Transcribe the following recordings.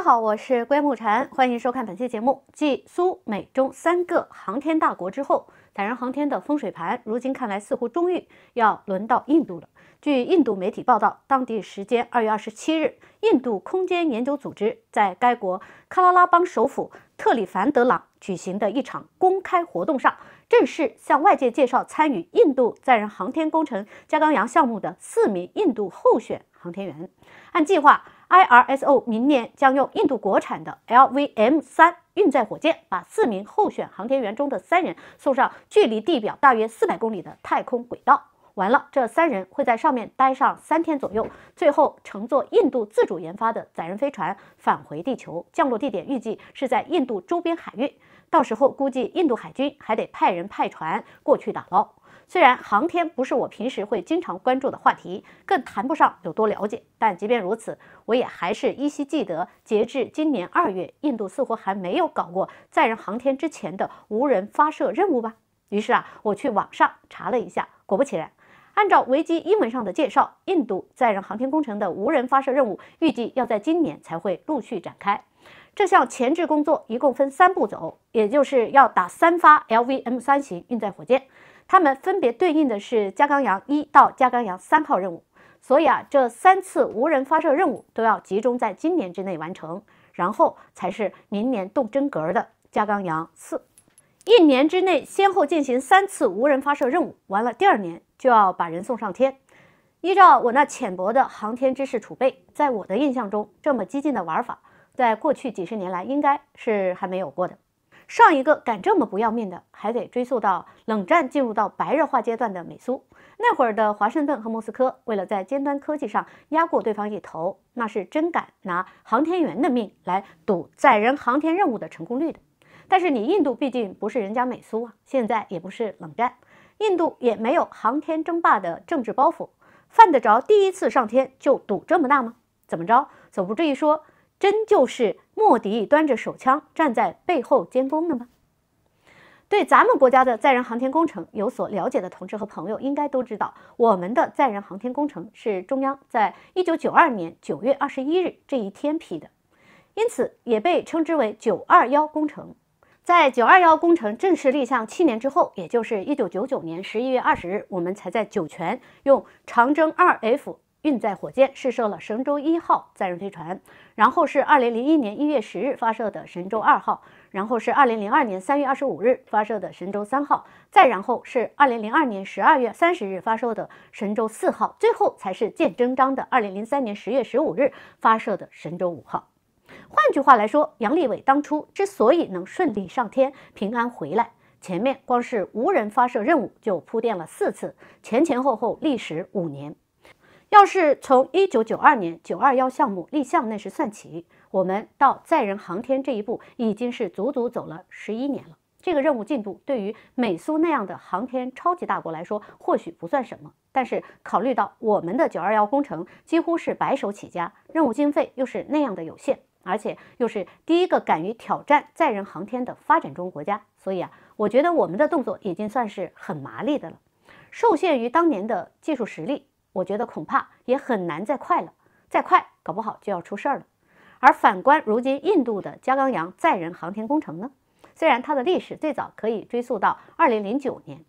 大家好，我是归木禅，欢迎收看本期节目。继苏美中三个航天大国之后，载人航天的风水盘如今看来似乎终于要轮到印度了。据印度媒体报道，当地时间二月二十七日，印度空间研究组织在该国喀拉拉邦首府特里凡德朗举行的一场公开活动上，正式向外界介绍参与印度载人航天工程“加钢洋”项目的四名印度候选航天员。按计划。IRSO 明年将用印度国产的 LVM3 运载火箭，把四名候选航天员中的三人送上距离地表大约四百公里的太空轨道。完了，这三人会在上面待上三天左右，最后乘坐印度自主研发的载人飞船返回地球，降落地点预计是在印度周边海域。到时候估计印度海军还得派人派船过去打捞。虽然航天不是我平时会经常关注的话题，更谈不上有多了解，但即便如此，我也还是依稀记得，截至今年二月，印度似乎还没有搞过载人航天之前的无人发射任务吧？于是啊，我去网上查了一下，果不其然，按照维基英文上的介绍，印度载人航天工程的无人发射任务预计要在今年才会陆续展开。这项前置工作一共分三步走，也就是要打三发 LVM 三型运载火箭。他们分别对应的是“加钢洋一”到“加钢洋三”号任务，所以啊，这三次无人发射任务都要集中在今年之内完成，然后才是明年动真格的“加钢洋四”。一年之内先后进行三次无人发射任务，完了第二年就要把人送上天。依照我那浅薄的航天知识储备，在我的印象中，这么激进的玩法，在过去几十年来应该是还没有过的。上一个敢这么不要命的，还得追溯到冷战进入到白热化阶段的美苏那会儿的华盛顿和莫斯科，为了在尖端科技上压过对方一头，那是真敢拿航天员的命来赌载人航天任务的成功率的。但是你印度毕竟不是人家美苏啊，现在也不是冷战，印度也没有航天争霸的政治包袱，犯得着第一次上天就赌这么大吗？怎么着，总不至于说？真就是莫迪端着手枪站在背后监工的吗？对咱们国家的载人航天工程有所了解的同志和朋友，应该都知道，我们的载人航天工程是中央在一九九二年九月二十一日这一天批的，因此也被称之为“九二幺工程”。在“九二幺工程”正式立项七年之后，也就是一九九九年十一月二十日，我们才在酒泉用长征二 F。运载火箭试射了神舟一号载人飞船，然后是二零零一年一月十日发射的神舟二号，然后是二零零二年三月二十五日发射的神舟三号，再然后是二零零二年十二月三十日发射的神舟四号，最后才是见真章的二零零三年十月十五日发射的神舟五号。换句话来说，杨利伟当初之所以能顺利上天、平安回来，前面光是无人发射任务就铺垫了四次，前前后后历时五年。要是从一九九二年九二幺项目立项那时算起，我们到载人航天这一步已经是足足走了十一年了。这个任务进度对于美苏那样的航天超级大国来说或许不算什么，但是考虑到我们的九二幺工程几乎是白手起家，任务经费又是那样的有限，而且又是第一个敢于挑战载人航天的发展中国家，所以啊，我觉得我们的动作已经算是很麻利的了。受限于当年的技术实力。我觉得恐怕也很难再快了，再快搞不好就要出事儿了。而反观如今印度的加钢洋载人航天工程呢，虽然它的历史最早可以追溯到二零零九年，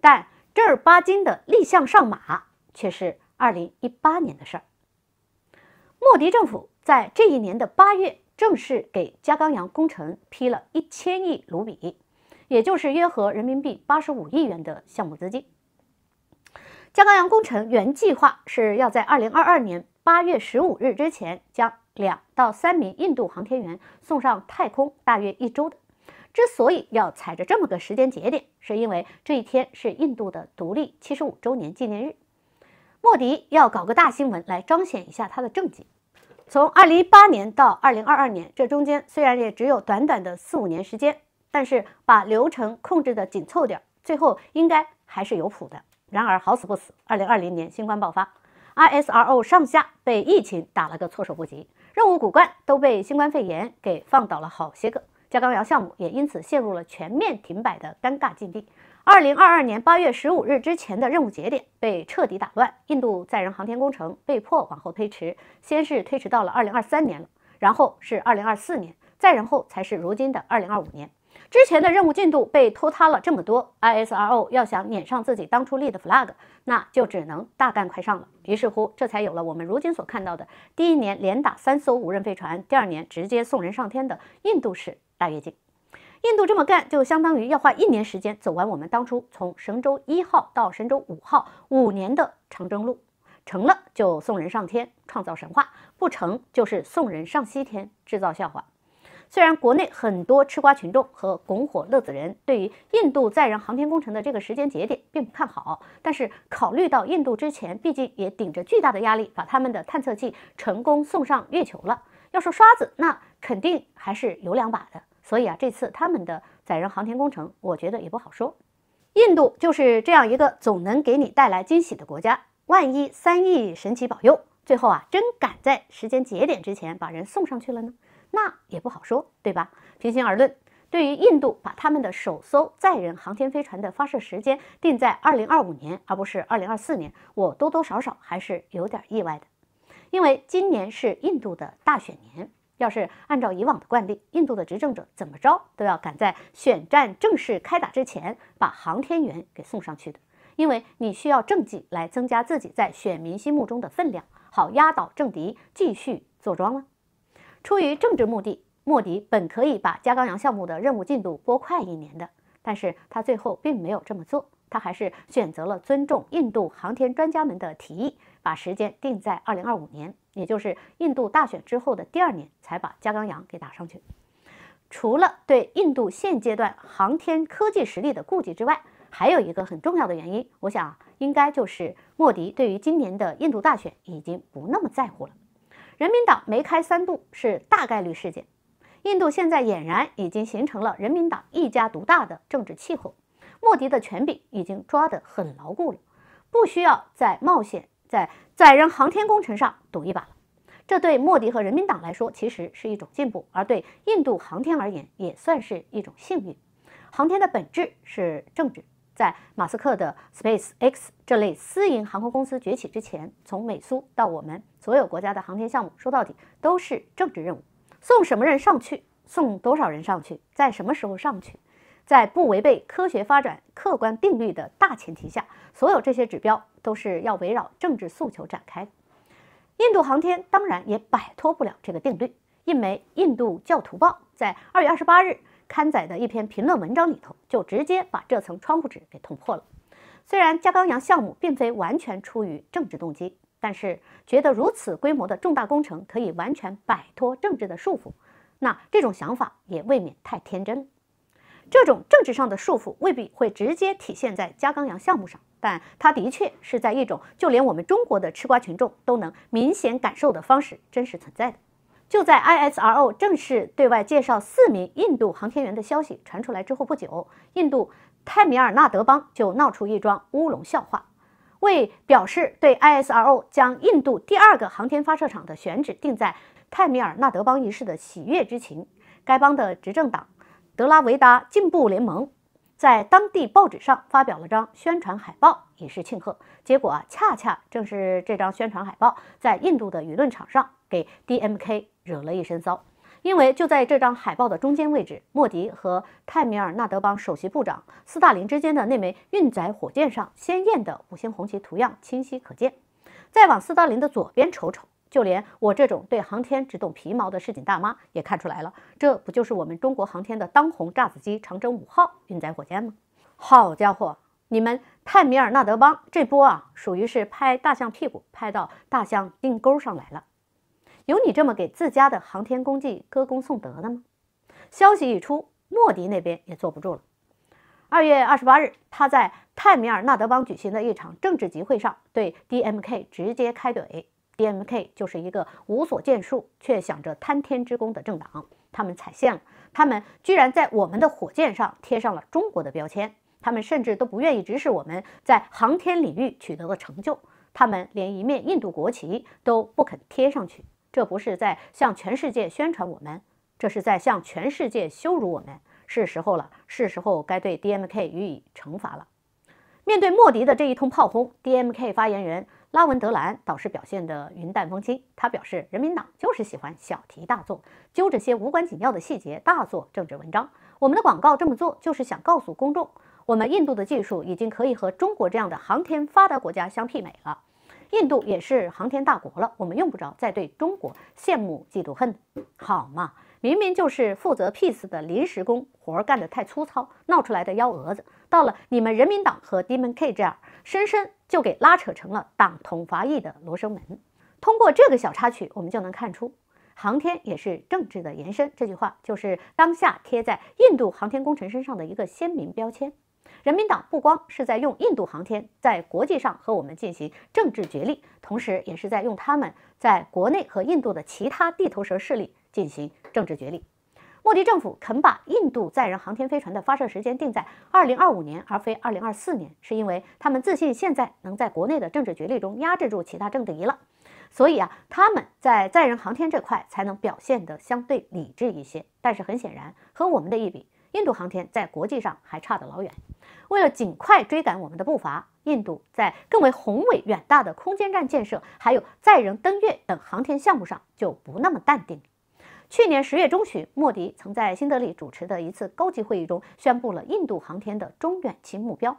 但正儿八经的立项上马却是二零一八年的事儿。莫迪政府在这一年的八月正式给加钢洋工程批了一千亿卢比，也就是约合人民币八十五亿元的项目资金。加高扬工程原计划是要在二零二二年八月十五日之前，将两到三名印度航天员送上太空，大约一周的。之所以要踩着这么个时间节点，是因为这一天是印度的独立七十五周年纪念日，莫迪要搞个大新闻来彰显一下他的政绩。从二零一八年到二零二二年，这中间虽然也只有短短的四五年时间，但是把流程控制的紧凑点，最后应该还是有谱的。然而好死不死，2020年新冠爆发，ISRO 上下被疫情打了个措手不及，任务骨干都被新冠肺炎给放倒了好些个，加钢窑项目也因此陷入了全面停摆的尴尬境地。2022年8月15日之前的任务节点被彻底打乱，印度载人航天工程被迫往后推迟，先是推迟到了2023年了，然后是2024年，再然后才是如今的2025年。之前的任务进度被拖沓了这么多，ISRO 要想撵上自己当初立的 flag，那就只能大干快上了。于是乎，这才有了我们如今所看到的第一年连打三艘无人飞船，第二年直接送人上天的印度式大跃进。印度这么干，就相当于要花一年时间走完我们当初从神舟一号到神舟五号五年的长征路。成了就送人上天，创造神话；不成就是送人上西天，制造笑话。虽然国内很多吃瓜群众和拱火乐子人对于印度载人航天工程的这个时间节点并不看好，但是考虑到印度之前毕竟也顶着巨大的压力把他们的探测器成功送上月球了，要说刷子，那肯定还是有两把的。所以啊，这次他们的载人航天工程，我觉得也不好说。印度就是这样一个总能给你带来惊喜的国家。万一三亿神奇保佑，最后啊真赶在时间节点之前把人送上去了呢？那也不好说，对吧？平心而论，对于印度把他们的首艘载人航天飞船的发射时间定在二零二五年，而不是二零二四年，我多多少少还是有点意外的。因为今年是印度的大选年，要是按照以往的惯例，印度的执政者怎么着都要赶在选战正式开打之前把航天员给送上去的，因为你需要政绩来增加自己在选民心目中的分量，好压倒政敌，继续坐庄了。出于政治目的，莫迪本可以把加钢羊项目的任务进度拨快一年的，但是他最后并没有这么做，他还是选择了尊重印度航天专家们的提议，把时间定在二零二五年，也就是印度大选之后的第二年，才把加钢羊给打上去。除了对印度现阶段航天科技实力的顾忌之外，还有一个很重要的原因，我想应该就是莫迪对于今年的印度大选已经不那么在乎了。人民党梅开三度是大概率事件，印度现在俨然已经形成了人民党一家独大的政治气候，莫迪的权柄已经抓得很牢固了，不需要再冒险在载人航天工程上赌一把了。这对莫迪和人民党来说其实是一种进步，而对印度航天而言也算是一种幸运。航天的本质是政治。在马斯克的 Space X 这类私营航空公司崛起之前，从美苏到我们所有国家的航天项目，说到底都是政治任务。送什么人上去，送多少人上去，在什么时候上去，在不违背科学发展客观定律的大前提下，所有这些指标都是要围绕政治诉求展开。印度航天当然也摆脱不了这个定律。印媒《印度教徒报》在二月二十八日。刊载的一篇评论文章里头，就直接把这层窗户纸给捅破了。虽然加钢洋项目并非完全出于政治动机，但是觉得如此规模的重大工程可以完全摆脱政治的束缚，那这种想法也未免太天真这种政治上的束缚未必会直接体现在加钢洋项目上，但它的确是在一种就连我们中国的吃瓜群众都能明显感受的方式真实存在的。就在 ISRO 正式对外介绍四名印度航天员的消息传出来之后不久，印度泰米尔纳德邦就闹出一桩乌龙笑话。为表示对 ISRO 将印度第二个航天发射场的选址定在泰米尔纳德邦一事的喜悦之情，该邦的执政党德拉维达进步联盟在当地报纸上发表了张宣传海报，以示庆贺。结果啊，恰恰正是这张宣传海报在印度的舆论场上给 DMK。惹了一身骚，因为就在这张海报的中间位置，莫迪和泰米尔纳德邦首席部长斯大林之间的那枚运载火箭上，鲜艳的五星红旗图样清晰可见。再往斯大林的左边瞅瞅，就连我这种对航天只懂皮毛的市井大妈也看出来了，这不就是我们中国航天的当红炸子机长征五号运载火箭吗？好家伙，你们泰米尔纳德邦这波啊，属于是拍大象屁股拍到大象腚沟上来了。有你这么给自家的航天功绩歌功颂德的吗？消息一出，莫迪那边也坐不住了。二月二十八日，他在泰米尔纳德邦举行的一场政治集会上，对 DMK 直接开怼。DMK 就是一个无所建树却想着贪天之功的政党，他们踩线了。他们居然在我们的火箭上贴上了中国的标签，他们甚至都不愿意直视我们在航天领域取得的成就，他们连一面印度国旗都不肯贴上去。这不是在向全世界宣传我们，这是在向全世界羞辱我们。是时候了，是时候该对 DMK 予以惩罚了。面对莫迪的这一通炮轰，DMK 发言人拉文德兰倒是表现得云淡风轻。他表示：“人民党就是喜欢小题大做，揪着些无关紧要的细节大做政治文章。我们的广告这么做，就是想告诉公众，我们印度的技术已经可以和中国这样的航天发达国家相媲美了。”印度也是航天大国了，我们用不着再对中国羡慕嫉妒恨，好嘛？明明就是负责 peace 的临时工，活干得太粗糙，闹出来的幺蛾子，到了你们人民党和 Demon K 这样，生生就给拉扯成了党统伐异的罗生门。通过这个小插曲，我们就能看出，航天也是政治的延伸，这句话就是当下贴在印度航天工程身上的一个鲜明标签。人民党不光是在用印度航天在国际上和我们进行政治角力，同时也是在用他们在国内和印度的其他地头蛇势力进行政治角力。莫迪政府肯把印度载人航天飞船的发射时间定在2025年而非2024年，是因为他们自信现在能在国内的政治角力中压制住其他政敌了。所以啊，他们在载人航天这块才能表现得相对理智一些。但是很显然，和我们的一比。印度航天在国际上还差得老远，为了尽快追赶我们的步伐，印度在更为宏伟远大的空间站建设，还有载人登月等航天项目上就不那么淡定。去年十月中旬，莫迪曾在新德里主持的一次高级会议中，宣布了印度航天的中远期目标：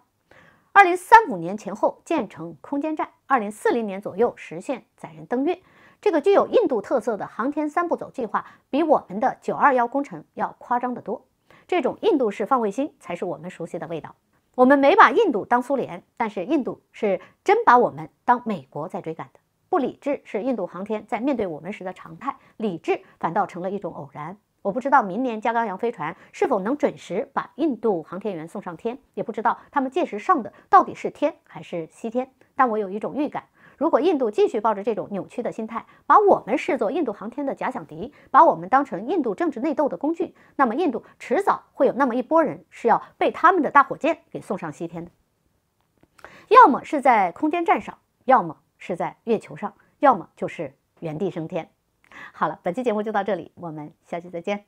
二零三五年前后建成空间站，二零四零年左右实现载人登月。这个具有印度特色的航天三步走计划，比我们的“九二幺”工程要夸张得多。这种印度式放卫星才是我们熟悉的味道。我们没把印度当苏联，但是印度是真把我们当美国在追赶的。不理智是印度航天在面对我们时的常态，理智反倒成了一种偶然。我不知道明年加钢洋飞船是否能准时把印度航天员送上天，也不知道他们届时上的到底是天还是西天。但我有一种预感。如果印度继续抱着这种扭曲的心态，把我们视作印度航天的假想敌，把我们当成印度政治内斗的工具，那么印度迟早会有那么一波人是要被他们的大火箭给送上西天的，要么是在空间站上，要么是在月球上，要么就是原地升天。好了，本期节目就到这里，我们下期再见。